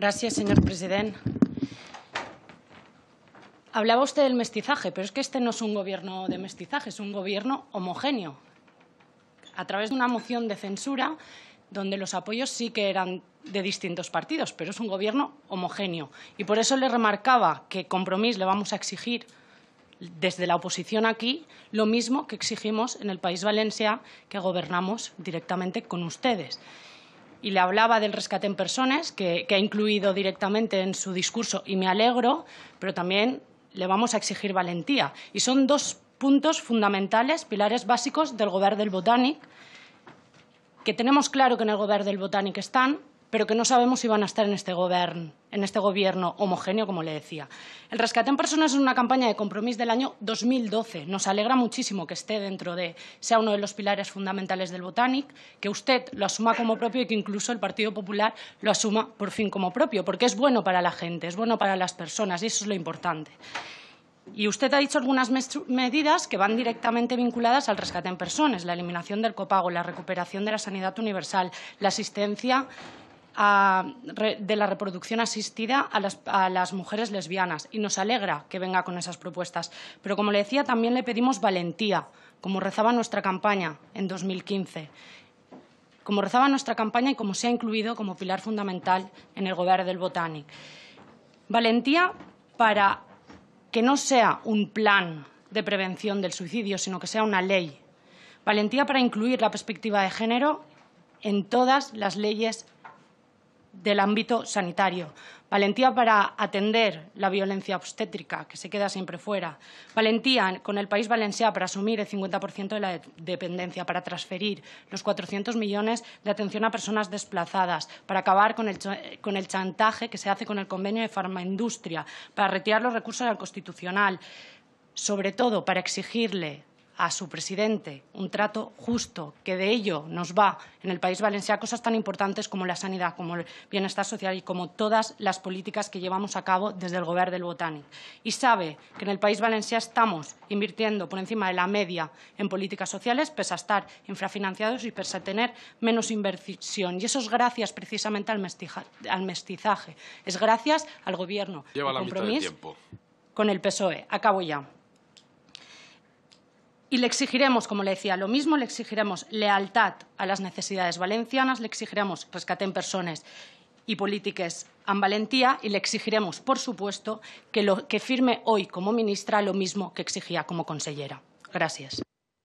Gracias, señor presidente. Hablaba usted del mestizaje, pero es que este no es un gobierno de mestizaje, es un gobierno homogéneo. A través de una moción de censura, donde los apoyos sí que eran de distintos partidos, pero es un gobierno homogéneo. Y por eso le remarcaba que compromiso le vamos a exigir desde la oposición aquí lo mismo que exigimos en el País Valencia, que gobernamos directamente con ustedes y le hablaba del rescate en personas, que, ha incluido directamente en su discurso y me alegro, pero también le vamos a exigir valentía. Y son dos puntos fundamentales, pilares básicos del Gobierno del Botánico, que tenemos claro que en el Gobierno del Botánico están, pero que no sabemos si van a estar en este, en este gobierno homogéneo, como le decía. El rescate en personas es una campaña de compromiso del año 2012. Nos alegra muchísimo que esté dentro de, sea uno de los pilares fundamentales del Botanic, que usted lo asuma como propio y que incluso el Partido Popular lo asuma por fin como propio, porque es bueno para la gente, es bueno para las personas y eso es lo importante. Y usted ha dicho algunas medidas que van directamente vinculadas al rescate en personas, la eliminación del copago, la recuperación de la sanidad universal, la asistencia de la reproducción asistida a las, mujeres lesbianas y nos alegra que venga con esas propuestas. Pero como le decía, también le pedimos valentía, como rezaba nuestra campaña en 2015. Como rezaba nuestra campaña y como se ha incluido como pilar fundamental en el gobierno del Botánico. Valentía para que no sea un plan de prevención del suicidio, sino que sea una ley. Valentía para incluir la perspectiva de género en todas las leyes del ámbito sanitario. Valentía para atender la violencia obstétrica, que se queda siempre fuera. Valentía con el País valenciano para asumir el 50% de la dependencia, para transferir los 400 millones de atención a personas desplazadas, para acabar con el, chantaje que se hace con el convenio de farmaindustria, para retirar los recursos al Constitucional, sobre todo para exigirle a su presidente un trato justo, que de ello nos va en el país valenciano cosas tan importantes como la sanidad, como el bienestar social y como todas las políticas que llevamos a cabo desde el Gobierno del Botánico. Y sabe que en el país valenciano estamos invirtiendo por encima de la media en políticas sociales, pese a estar infrafinanciados y pese a tener menos inversión. Y eso es gracias precisamente al, mestizaje. Es gracias al Gobierno. Lleva la Con el PSOE. Acabo ya. Y le exigiremos, como le decía, lo mismo, le exigiremos lealtad a las necesidades valencianas, le exigiremos rescate en personas y políticas en valentía y le exigiremos, por supuesto, que, que firme hoy como ministra lo mismo que exigía como consellera. Gracias.